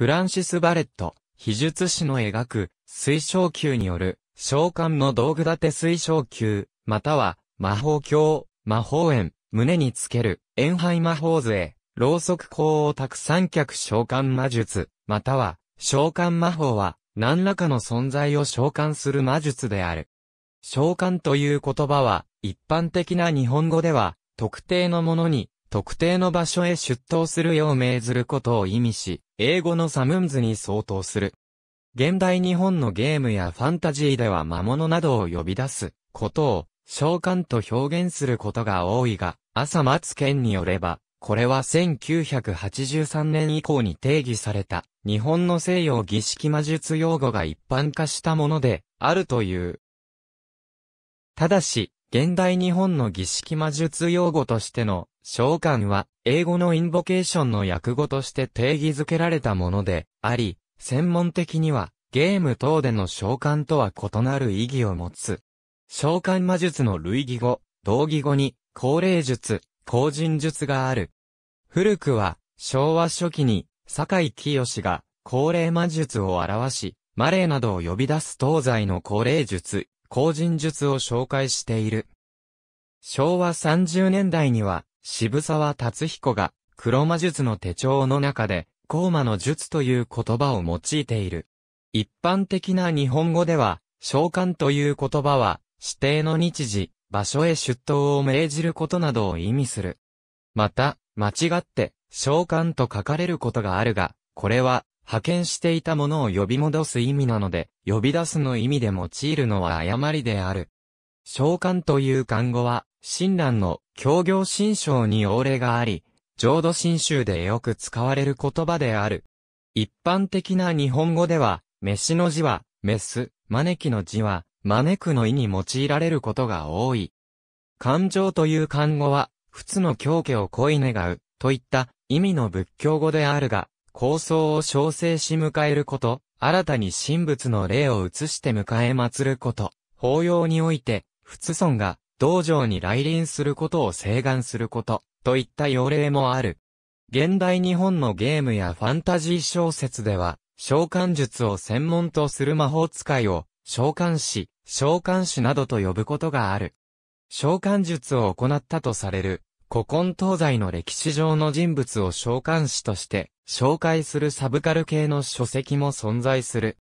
フランシス・バレット、秘術師の描く、水晶球による、召喚の道具立て水晶球、または、魔法鏡、魔法円、胸につける、円杯魔法へ。ろうそく光をたくさん召喚魔術、または、召喚魔法は、何らかの存在を召喚する魔術である。召喚という言葉は、一般的な日本語では、特定のものに特定の場所へ出頭するよう命ずることを意味し、英語のサムンズに相当する。現代日本のゲームやファンタジーでは魔物などを呼び出すことを召喚と表現することが多いが、朝松県によれば、これは1983年以降に定義された日本の西洋儀式魔術用語が一般化したものであるという。ただし、現代日本の儀式魔術用語としての召喚は、英語のインボケーションの訳語として定義づけられたもので、あり、専門的には、ゲーム等での召喚とは異なる意義を持つ。召喚魔術の類義語、同義語に、高齢術、高人術がある。古くは、昭和初期に、坂井清が、高齢魔術を表し、マレーなどを呼び出す東西の高齢術、高人術を紹介している。昭和30年代には、渋沢達彦が、黒魔術の手帳の中で、高魔の術という言葉を用いている。一般的な日本語では、召喚という言葉は、指定の日時、場所へ出頭を命じることなどを意味する。また、間違って、召喚と書かれることがあるが、これは、派遣していたものを呼び戻す意味なので、呼び出すの意味で用いるのは誤りである。召喚という単語は、親鸞の協業新章に応例があり、浄土真宗でよく使われる言葉である。一般的な日本語では、飯の字は、メス、招きの字は、招くの意に用いられることが多い。感情という漢語は、仏の狂気を恋願う、といった意味の仏教語であるが、構想を調整し迎えること、新たに神仏の霊を移して迎え祀ること、法要において、仏尊が、道場に来臨することを請願すること、といった要例もある。現代日本のゲームやファンタジー小説では、召喚術を専門とする魔法使いを、召喚師、召喚師などと呼ぶことがある。召喚術を行ったとされる、古今東西の歴史上の人物を召喚師として、紹介するサブカル系の書籍も存在する。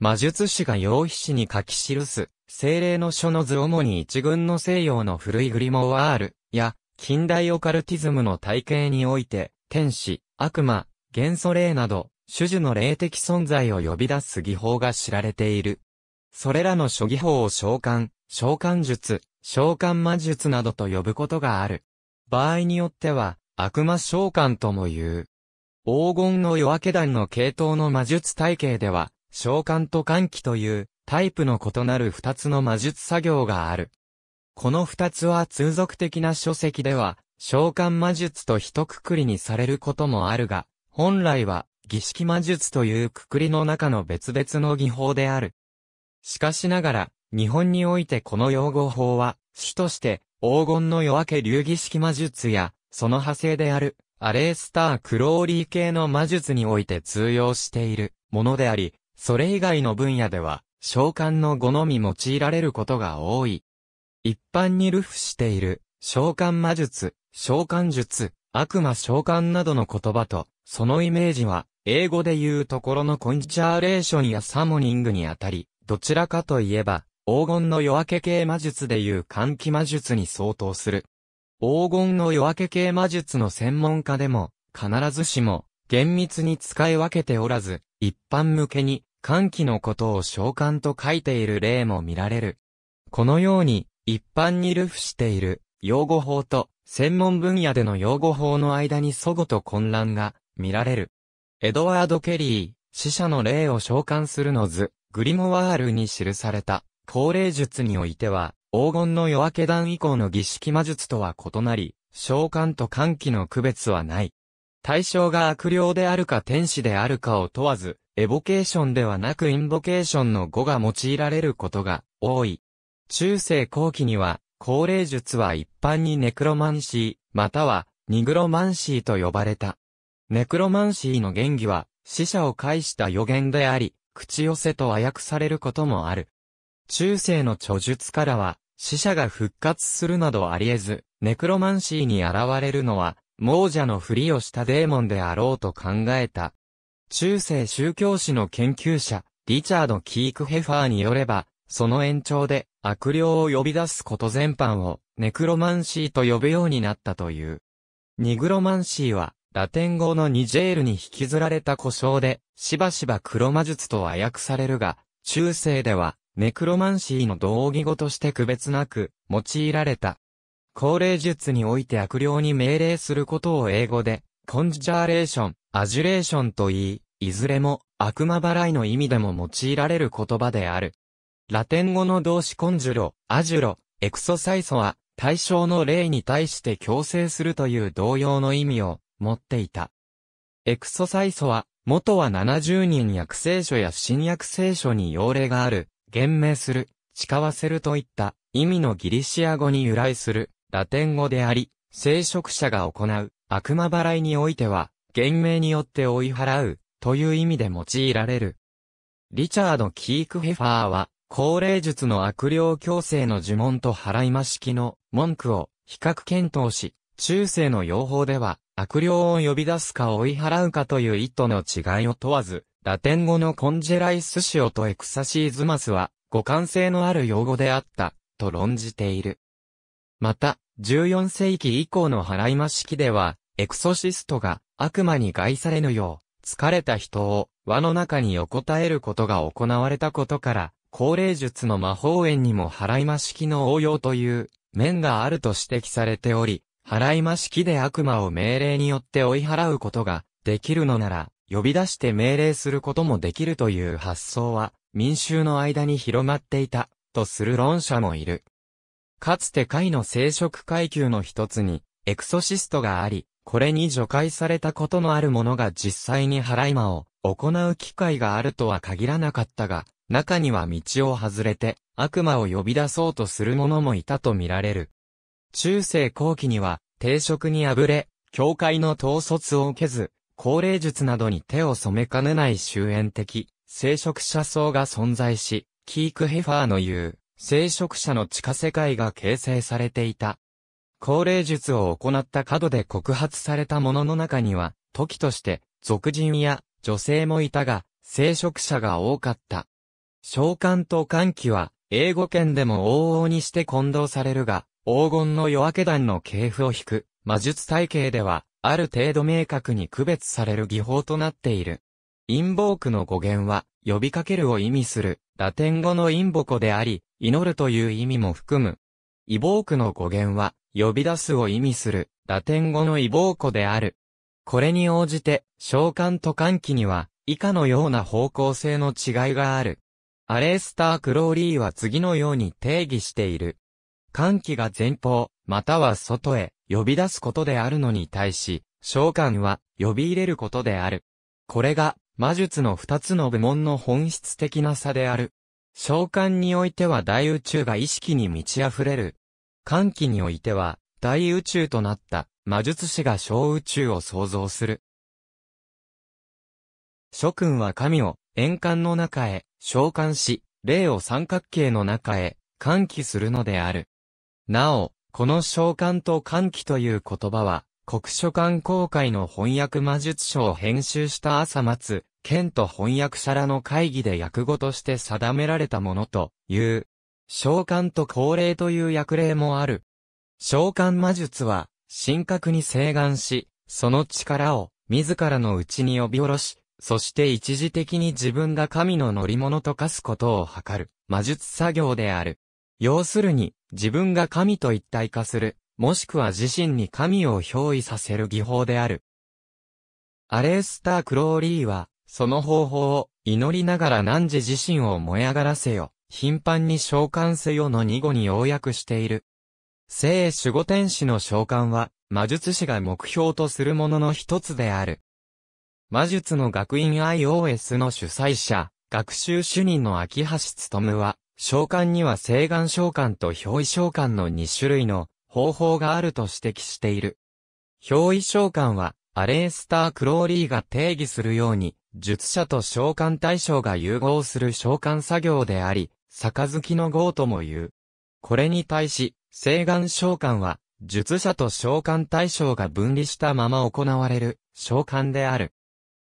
魔術師が用皮紙に書き記す、精霊の書の図主に一群の西洋の古いグリモワールや近代オカルティズムの体系において天使、悪魔、元素霊など種々の霊的存在を呼び出す技法が知られている。それらの諸技法を召喚、召喚術、召喚魔術などと呼ぶことがある。場合によっては悪魔召喚とも言う。黄金の夜明け団の系統の魔術体系では、召喚と歓喜というタイプの異なる二つの魔術作業がある。この二つは通俗的な書籍では、召喚魔術と一括りにされることもあるが、本来は儀式魔術というくくりの中の別々の技法である。しかしながら、日本においてこの用語法は、主として、黄金の夜明け流儀式魔術や、その派生である、アレースター・クローリー系の魔術において通用しているものであり、それ以外の分野では、召喚の語のみ用いられることが多い。一般に流布している、召喚魔術、召喚術、悪魔召喚などの言葉と、そのイメージは、英語で言うところのコンチャーレーションやサモニングにあたり、どちらかといえば、黄金の夜明け系魔術でいう換気魔術に相当する。黄金の夜明け系魔術の専門家でも、必ずしも、厳密に使い分けておらず、一般向けに、寒気のことを召喚と書いている例も見られる。このように、一般に流布している、用語法と、専門分野での用語法の間に祖語と混乱が、見られる。エドワード・ケリー、死者の霊を召喚するの図、グリモワールに記された、高齢術においては、黄金の夜明け段以降の儀式魔術とは異なり、召喚と歓喜の区別はない。対象が悪霊であるか天使であるかを問わず、エボケーションではなくインボケーションの語が用いられることが多い。中世後期には、高齢術は一般にネクロマンシー、またはニグロマンシーと呼ばれた。ネクロマンシーの原義は、死者を介した予言であり、口寄せとあやくされることもある。中世の著述からは、死者が復活するなどあり得ず、ネクロマンシーに現れるのは、亡者のふりをしたデーモンであろうと考えた。中世宗教史の研究者、リチャード・キークヘファーによれば、その延長で悪霊を呼び出すこと全般をネクロマンシーと呼ぶようになったという。ニグロマンシーはラテン語のニジェールに引きずられた故障でしばしば黒魔術とは訳されるが、中世ではネクロマンシーの同義語として区別なく用いられた。高齢術において悪霊に命令することを英語で、コンジャーレーション、アジュレーションと言い、いずれも悪魔払いの意味でも用いられる言葉である。ラテン語の動詞コンジュロ、アジュロ、エクソサイソは対象の霊に対して強制するという同様の意味を持っていた。エクソサイソは元は70人薬聖書や新薬聖書に用例がある、言明する、誓わせるといった意味のギリシア語に由来するラテン語であり、聖職者が行う悪魔払いにおいては、厳名によって追い払うという意味で用いられる。リチャード・キークヘファーは、高齢術の悪霊強制の呪文と払いま式の文句を比較検討し、中世の用法では悪霊を呼び出すか追い払うかという意図の違いを問わず、ラテン語のコンジェライスシオとエクサシーズマスは互換性のある用語であった、と論じている。また、14世紀以降の払い間式では、エクソシストが悪魔に害されぬよう、疲れた人を輪の中に横たえることが行われたことから、高齢術の魔法園にも払いま式の応用という面があると指摘されており、払いま式で悪魔を命令によって追い払うことができるのなら、呼び出して命令することもできるという発想は、民衆の間に広まっていた、とする論者もいる。かつて貝の生殖階級の一つに、エクソシストがあり、これに除外されたことのある者が実際に払い魔を行う機会があるとは限らなかったが、中には道を外れて悪魔を呼び出そうとする者もいたと見られる。中世後期には、定職に敗れ、教会の統率を受けず、高齢術などに手を染めかねない終焉的、聖職者層が存在し、キークヘファーの言う、聖職者の地下世界が形成されていた。高齢術を行った角で告発された者の中には、時として、俗人や女性もいたが、聖職者が多かった。召喚と歓喜は、英語圏でも往々にして混同されるが、黄金の夜明け団の系譜を引く、魔術体系では、ある程度明確に区別される技法となっている。陰謀句の語源は、呼びかけるを意味する、ラテン語の陰謀語であり、祈るという意味も含む。異謀句の語源は、呼び出すを意味する、ラテン語の異謀子である。これに応じて、召喚と喚起には、以下のような方向性の違いがある。アレースター・クローリーは次のように定義している。歓喜が前方、または外へ、呼び出すことであるのに対し、召喚は、呼び入れることである。これが、魔術の二つの部門の本質的な差である。召喚においては大宇宙が意識に満ち溢れる。歓喜においては、大宇宙となった魔術師が小宇宙を創造する。諸君は神を円環の中へ召喚し、霊を三角形の中へ歓喜するのである。なお、この召喚と歓喜という言葉は、国書館公会の翻訳魔術書を編集した朝松、県と翻訳者らの会議で訳語として定められたものという、召喚と高齢という訳例もある。召喚魔術は、神格に請願し、その力を自らの内に呼び下ろし、そして一時的に自分が神の乗り物と化すことを図る魔術作業である。要するに、自分が神と一体化するもしくは自身に神を憑依させる技法である。アレースター・クローリーは、その方法を祈りながら何時自身を燃え上がらせよ、頻繁に召喚せよの二語に要約している。聖守護天使の召喚は、魔術師が目標とするものの一つである。魔術の学院 iOS の主催者、学習主任の秋橋むは、召喚には聖願召喚と憑依召喚の2種類の方法があると指摘している。憑依召喚は、アレースター・クローリーが定義するように、術者と召喚対象が融合する召喚作業であり、杯の号とも言う。これに対し、聖願召喚は、術者と召喚対象が分離したまま行われる、召喚である。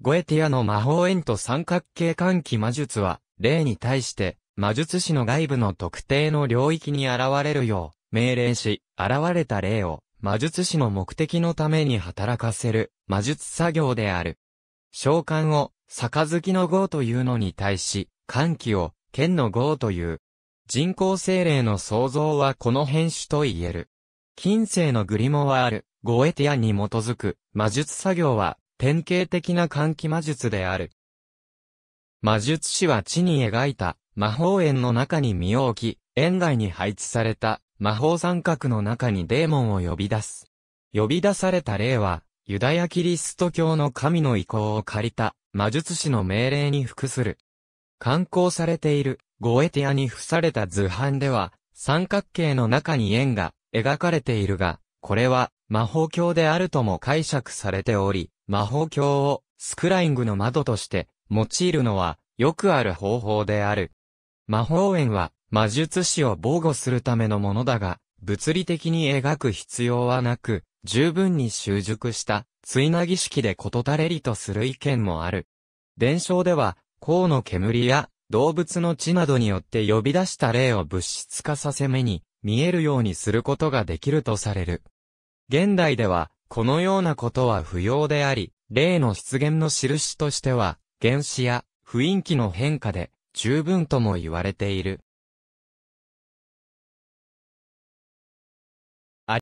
ゴエティアの魔法円と三角形換気魔術は、例に対して、魔術師の外部の特定の領域に現れるよう、命令し、現れた霊を、魔術師の目的のために働かせる、魔術作業である。召喚を、杯の号というのに対し、歓喜を、剣の号という。人工精霊の創造はこの変種と言える。近世のグリモワール、ゴエティアに基づく、魔術作業は、典型的な歓喜魔術である。魔術師は地に描いた、魔法園の中に身を置き、園外に配置された魔法三角の中にデーモンを呼び出す。呼び出された霊は、ユダヤキリスト教の神の意向を借りた、魔術師の命令に服する。観光されている、ゴエティアに付された図版では、三角形の中に円が描かれているが、これは魔法教であるとも解釈されており、魔法教をスクライングの窓として用いるのはよくある方法である。魔法円は魔術師を防護するためのものだが、物理的に描く必要はなく、十分に習熟した、ついなぎ式でことたれりとする意見もある。伝承では、甲の煙や動物の血などによって呼び出した霊を物質化させ目に見えるようにすることができるとされる。現代では、このようなことは不要であり、霊の出現の印としては、原子や雰囲気の変化で十分とも言われている。